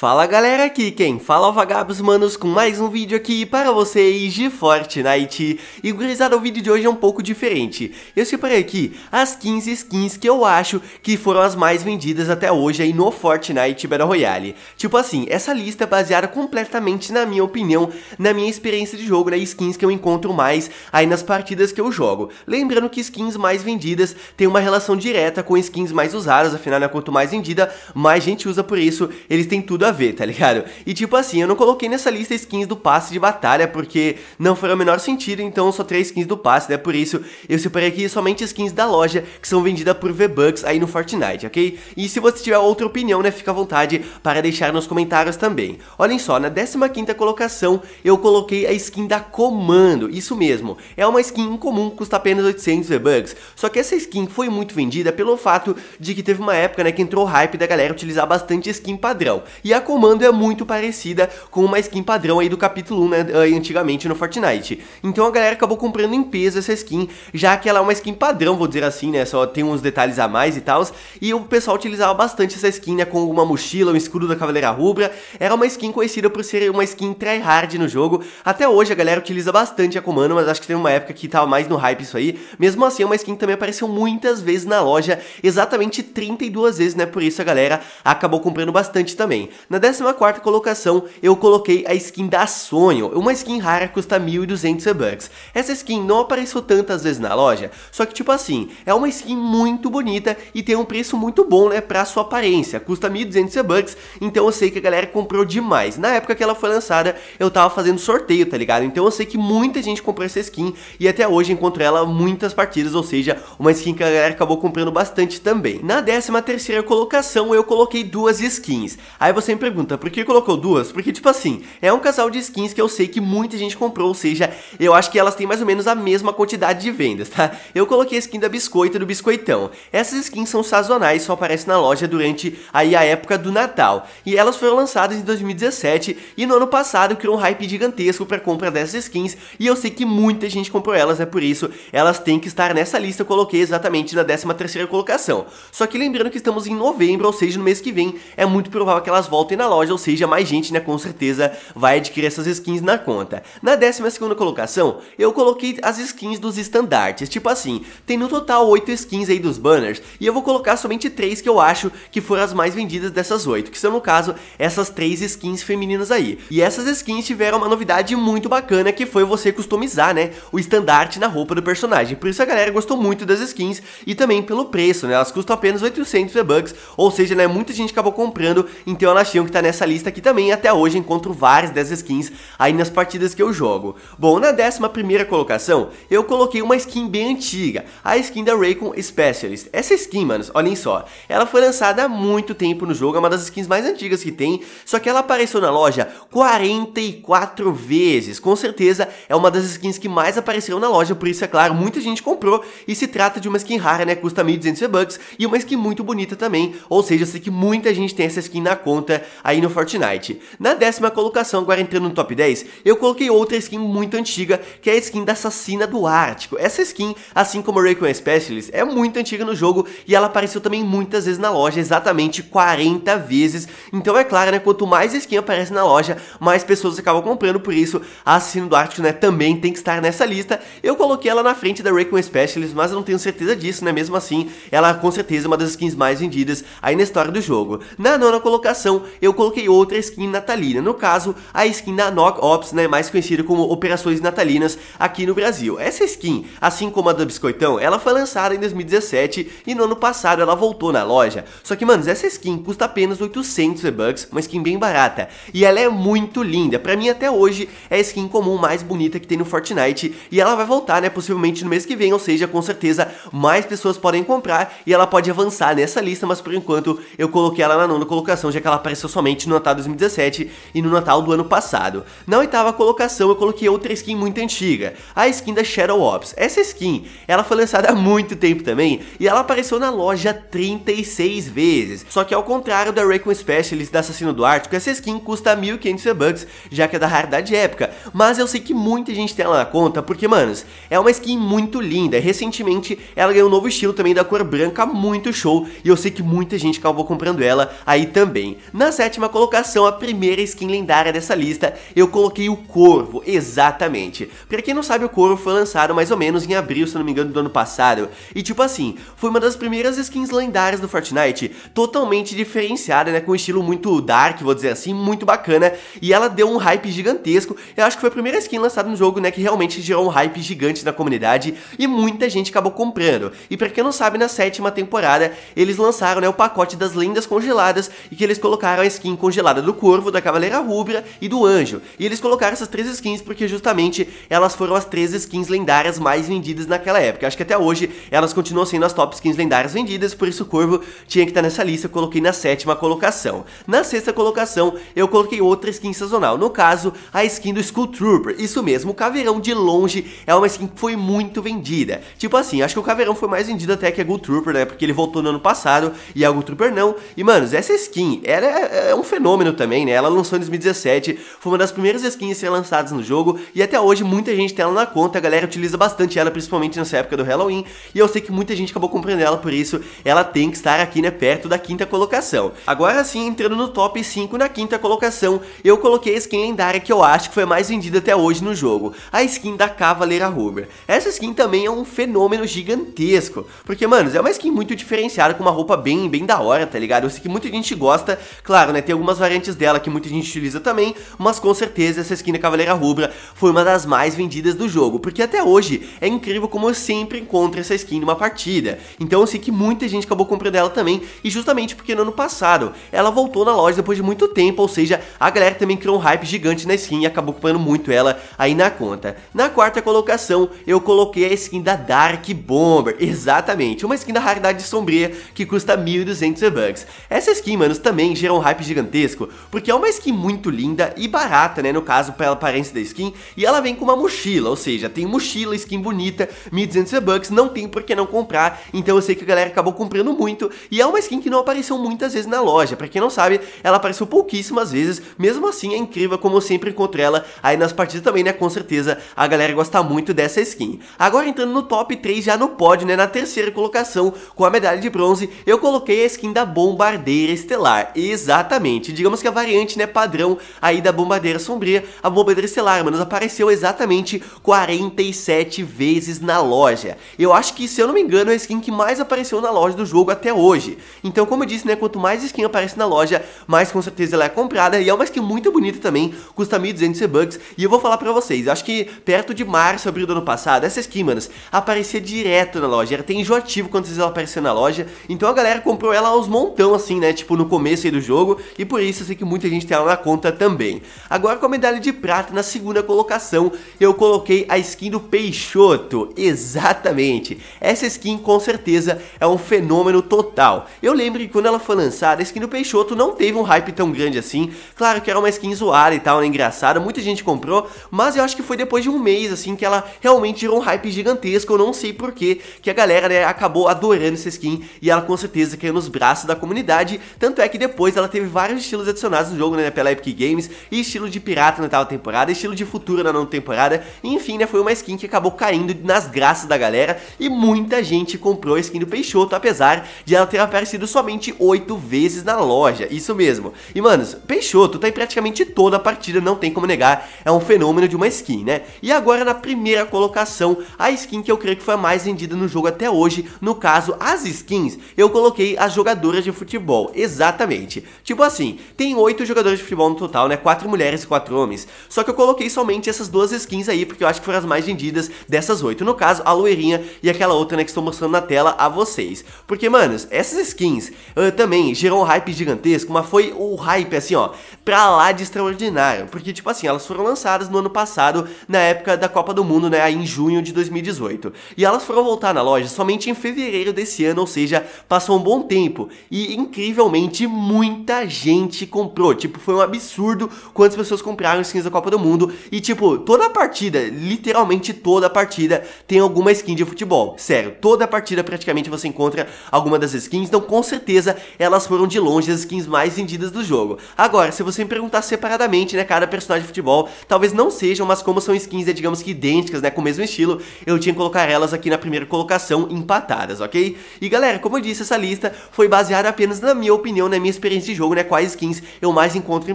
Fala galera, aqui quem fala é o Vagabos Manos com mais um vídeo aqui para vocês de Fortnite E gurizada, o vídeo de hoje é um pouco diferente Eu separei aqui as 15 skins que eu acho que foram as mais vendidas até hoje aí no Fortnite Battle Royale Tipo assim, essa lista é baseada completamente na minha opinião, na minha experiência de jogo, né, skins que eu encontro mais aí nas partidas que eu jogo Lembrando que skins mais vendidas tem uma relação direta com skins mais usadas, afinal né, quanto mais vendida, mais gente usa por isso, eles têm tudo a a ver, tá ligado? E tipo assim, eu não coloquei nessa lista skins do passe de batalha, porque não foi o menor sentido, então só três skins do passe, né? Por isso, eu separei aqui somente skins da loja, que são vendidas por V-Bucks aí no Fortnite, ok? E se você tiver outra opinião, né, fica à vontade para deixar nos comentários também. Olhem só, na 15ª colocação, eu coloquei a skin da Comando, isso mesmo. É uma skin incomum, custa apenas 800 V-Bucks, só que essa skin foi muito vendida pelo fato de que teve uma época, né, que entrou o hype da galera utilizar bastante skin padrão. E a a Comando é muito parecida com uma skin padrão aí do capítulo 1, né, eh, antigamente no Fortnite. Então a galera acabou comprando em peso essa skin, já que ela é uma skin padrão, vou dizer assim, né, só tem uns detalhes a mais e tal, e o pessoal utilizava bastante essa skin, né, com uma mochila, um escudo da Cavaleira Rubra, era uma skin conhecida por ser uma skin tryhard no jogo, até hoje a galera utiliza bastante a Comando, mas acho que teve uma época que tava mais no hype isso aí, mesmo assim é uma skin que também apareceu muitas vezes na loja, exatamente 32 vezes, né, por isso a galera acabou comprando bastante também. Na 14 colocação, eu coloquei a skin da Sonho, uma skin rara custa 1.200 bucks Essa skin não apareceu tantas vezes na loja, só que tipo assim, é uma skin muito bonita e tem um preço muito bom, né, pra sua aparência, custa 1.200 bucks então eu sei que a galera comprou demais. Na época que ela foi lançada, eu tava fazendo sorteio, tá ligado? Então eu sei que muita gente comprou essa skin e até hoje encontro ela muitas partidas, ou seja, uma skin que a galera acabou comprando bastante também. Na 13 terceira colocação, eu coloquei duas skins. Aí você pergunta, por que colocou duas? Porque, tipo assim, é um casal de skins que eu sei que muita gente comprou, ou seja, eu acho que elas têm mais ou menos a mesma quantidade de vendas, tá? Eu coloquei a skin da Biscoita e do Biscoitão. Essas skins são sazonais, só aparecem na loja durante aí a época do Natal. E elas foram lançadas em 2017 e no ano passado criou um hype gigantesco pra compra dessas skins e eu sei que muita gente comprou elas, é né? por isso elas têm que estar nessa lista, eu coloquei exatamente na 13 colocação. Só que lembrando que estamos em novembro, ou seja, no mês que vem, é muito provável que elas voltem voltem na loja, ou seja, mais gente, né, com certeza vai adquirir essas skins na conta. Na 12 segunda colocação, eu coloquei as skins dos estandartes, tipo assim, tem no total 8 skins aí dos banners, e eu vou colocar somente 3 que eu acho que foram as mais vendidas dessas 8, que são no caso essas 3 skins femininas aí. E essas skins tiveram uma novidade muito bacana, que foi você customizar, né, o estandarte na roupa do personagem, por isso a galera gostou muito das skins, e também pelo preço, né, elas custam apenas 800 V-Bucks, ou seja, né, muita gente acabou comprando, então elas Sebastião que tá nessa lista aqui também, até hoje encontro várias dessas skins aí nas partidas que eu jogo. Bom, na 11 colocação, eu coloquei uma skin bem antiga, a skin da Raycon Specialist. Essa skin, manos, olhem só, ela foi lançada há muito tempo no jogo, é uma das skins mais antigas que tem, só que ela apareceu na loja 44 vezes, com certeza é uma das skins que mais apareceram na loja, por isso é claro, muita gente comprou e se trata de uma skin rara, né, custa 1.200 bucks e uma skin muito bonita também, ou seja, eu sei que muita gente tem essa skin na conta aí no Fortnite. Na décima colocação, agora entrando no top 10, eu coloquei outra skin muito antiga, que é a skin da Assassina do Ártico. Essa skin, assim como a Raycon Specialist, é muito antiga no jogo e ela apareceu também muitas vezes na loja, exatamente 40 vezes. Então é claro, né, quanto mais skin aparece na loja, mais pessoas acabam comprando, por isso a Assassina do Ártico, né, também tem que estar nessa lista. Eu coloquei ela na frente da Raycon Specialist, mas eu não tenho certeza disso, né, mesmo assim, ela com certeza é uma das skins mais vendidas aí na história do jogo. Na nona colocação, eu coloquei outra skin natalina. No caso, a skin da Knock Ops, né, mais conhecida como Operações Natalinas aqui no Brasil. Essa skin, assim como a do Biscoitão, ela foi lançada em 2017 e no ano passado ela voltou na loja. Só que, manos, essa skin custa apenas 800 V-Bucks, uma skin bem barata. E ela é muito linda. Pra mim, até hoje, é a skin comum mais bonita que tem no Fortnite. E ela vai voltar, né, possivelmente no mês que vem, ou seja, com certeza mais pessoas podem comprar e ela pode avançar nessa lista, mas por enquanto eu coloquei ela na nona colocação, já que ela apareceu apareceu somente no Natal 2017 e no Natal do ano passado. Na oitava colocação eu coloquei outra skin muito antiga, a skin da Shadow Ops. Essa skin, ela foi lançada há muito tempo também e ela apareceu na loja 36 vezes. Só que ao contrário da Raycon Specialist da Assassino do Ártico, essa skin custa 1.500 bucks, já que é da raridade épica. Mas eu sei que muita gente tem ela na conta porque, manos, é uma skin muito linda. Recentemente ela ganhou um novo estilo também da cor branca, muito show, e eu sei que muita gente acabou comprando ela aí também. Na na sétima colocação, a primeira skin lendária dessa lista, eu coloquei o Corvo, exatamente. Pra quem não sabe, o Corvo foi lançado mais ou menos em abril, se não me engano, do ano passado. E tipo assim, foi uma das primeiras skins lendárias do Fortnite, totalmente diferenciada, né, com um estilo muito dark, vou dizer assim, muito bacana. E ela deu um hype gigantesco, eu acho que foi a primeira skin lançada no jogo, né, que realmente gerou um hype gigante na comunidade e muita gente acabou comprando. E pra quem não sabe, na sétima temporada, eles lançaram, né, o pacote das lendas congeladas e que eles colocaram colocaram a skin congelada do Corvo, da Cavaleira Rubra e do Anjo. E eles colocaram essas três skins porque justamente elas foram as três skins lendárias mais vendidas naquela época. Acho que até hoje elas continuam sendo as top skins lendárias vendidas, por isso o Corvo tinha que estar tá nessa lista, eu coloquei na sétima colocação. Na sexta colocação, eu coloquei outra skin sazonal, no caso, a skin do Skull Trooper. Isso mesmo, o Caveirão de longe é uma skin que foi muito vendida. Tipo assim, acho que o Caveirão foi mais vendido até que a gold Trooper, né, porque ele voltou no ano passado e a gold Trooper não. E, manos, essa skin, ela é é, é, um fenômeno também, né? Ela lançou em 2017, foi uma das primeiras skins a ser lançadas no jogo e até hoje muita gente tem ela na conta, a galera utiliza bastante ela, principalmente nessa época do Halloween, e eu sei que muita gente acabou comprando ela, por isso ela tem que estar aqui, né, perto da quinta colocação. Agora sim, entrando no top 5, na quinta colocação, eu coloquei a skin lendária que eu acho que foi mais vendida até hoje no jogo, a skin da Cavaleira Rubra. Essa skin também é um fenômeno gigantesco, porque, mano, é uma skin muito diferenciada, com uma roupa bem, bem da hora, tá ligado? Eu sei que muita gente gosta, claro, Claro, né, tem algumas variantes dela que muita gente utiliza também, mas com certeza essa skin da Cavaleira Rubra foi uma das mais vendidas do jogo, porque até hoje é incrível como eu sempre encontro essa skin numa partida. Então eu sei que muita gente acabou comprando ela também, e justamente porque no ano passado ela voltou na loja depois de muito tempo, ou seja, a galera também criou um hype gigante na skin e acabou comprando muito ela aí na conta. Na quarta colocação, eu coloquei a skin da Dark Bomber, exatamente, uma skin da raridade sombria que custa 1.200 bucks. Essa skin, manos, também geralmente um hype gigantesco, porque é uma skin muito linda e barata, né, no caso, pela aparência da skin, e ela vem com uma mochila, ou seja, tem mochila, skin bonita, 1.200 bucks, não tem por que não comprar, então eu sei que a galera acabou comprando muito, e é uma skin que não apareceu muitas vezes na loja, pra quem não sabe, ela apareceu pouquíssimas vezes, mesmo assim é incrível como eu sempre encontro ela aí nas partidas também, né, com certeza a galera gosta muito dessa skin. Agora entrando no top 3, já no pódio, né, na terceira colocação, com a medalha de bronze, eu coloquei a skin da Bombardeira Estelar, exatamente Exatamente. Digamos que a variante, né, padrão aí da bombardeira sombria, a bombardeira estelar, mano, apareceu exatamente 47 vezes na loja. Eu acho que, se eu não me engano, é a skin que mais apareceu na loja do jogo até hoje. Então, como eu disse, né, quanto mais skin aparece na loja, mais com certeza ela é comprada. E é uma skin muito bonita também, custa 1.200 bucks. E eu vou falar pra vocês, acho que perto de março, abril do ano passado, essa skin, mano aparecia direto na loja. Era até enjoativo quando ela aparecia na loja. Então a galera comprou ela aos montão, assim, né, tipo, no começo aí do jogo e por isso eu sei que muita gente tem ela na conta também. Agora com a medalha de prata na segunda colocação, eu coloquei a skin do Peixoto, exatamente. Essa skin com certeza é um fenômeno total. Eu lembro que quando ela foi lançada, a skin do Peixoto não teve um hype tão grande assim, claro que era uma skin zoada e tal, né, engraçada, muita gente comprou, mas eu acho que foi depois de um mês assim que ela realmente gerou um hype gigantesco, eu não sei porquê, que a galera né, acabou adorando essa skin e ela com certeza caiu nos braços da comunidade, tanto é que depois ela ela teve vários estilos adicionados no jogo, né, pela Epic Games, e estilo de pirata na tal temporada, estilo de futuro na nona temporada, e, enfim, né, foi uma skin que acabou caindo nas graças da galera, e muita gente comprou a skin do Peixoto, apesar de ela ter aparecido somente 8 vezes na loja, isso mesmo. E, manos, Peixoto tá em praticamente toda a partida, não tem como negar, é um fenômeno de uma skin, né? E agora, na primeira colocação, a skin que eu creio que foi a mais vendida no jogo até hoje, no caso, as skins, eu coloquei as jogadoras de futebol, exatamente. Tipo assim, tem oito jogadores de futebol no total, né? Quatro mulheres e quatro homens. Só que eu coloquei somente essas duas skins aí, porque eu acho que foram as mais vendidas dessas oito. No caso, a loirinha e aquela outra, né, que estou mostrando na tela a vocês. Porque, manos, essas skins uh, também gerou um hype gigantesco, mas foi o hype, assim, ó, pra lá de extraordinário. Porque, tipo assim, elas foram lançadas no ano passado, na época da Copa do Mundo, né, aí em junho de 2018. E elas foram voltar na loja somente em fevereiro desse ano, ou seja, passou um bom tempo. E, incrivelmente, muito muita gente comprou. Tipo, foi um absurdo quantas pessoas compraram skins da Copa do Mundo. E, tipo, toda a partida, literalmente toda a partida, tem alguma skin de futebol. Sério, toda a partida praticamente você encontra alguma das skins. Então, com certeza, elas foram de longe as skins mais vendidas do jogo. Agora, se você me perguntar separadamente, né, cada personagem de futebol, talvez não sejam, mas como são skins, né, digamos que idênticas, né, com o mesmo estilo, eu tinha que colocar elas aqui na primeira colocação, empatadas, ok? E galera, como eu disse, essa lista foi baseada apenas na minha opinião, na minha experiência de jogo, né? Quais skins eu mais encontro em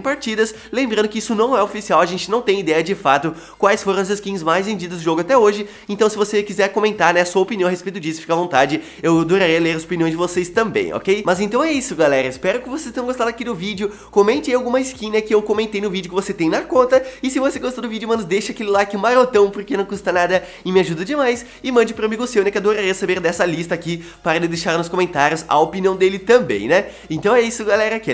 partidas. Lembrando que isso não é oficial, a gente não tem ideia de fato quais foram as skins mais vendidas do jogo até hoje. Então se você quiser comentar, né, sua opinião a respeito disso, fica à vontade. Eu adoraria ler as opiniões de vocês também, ok? Mas então é isso, galera. Espero que vocês tenham gostado aqui do vídeo. Comente aí alguma skin, né, que eu comentei no vídeo que você tem na conta. E se você gostou do vídeo, mano, deixa aquele like marotão, porque não custa nada e me ajuda demais. E mande pro amigo seu, né, que adoraria saber dessa lista aqui, para ele deixar nos comentários a opinião dele também, né? Então é isso, galera. Que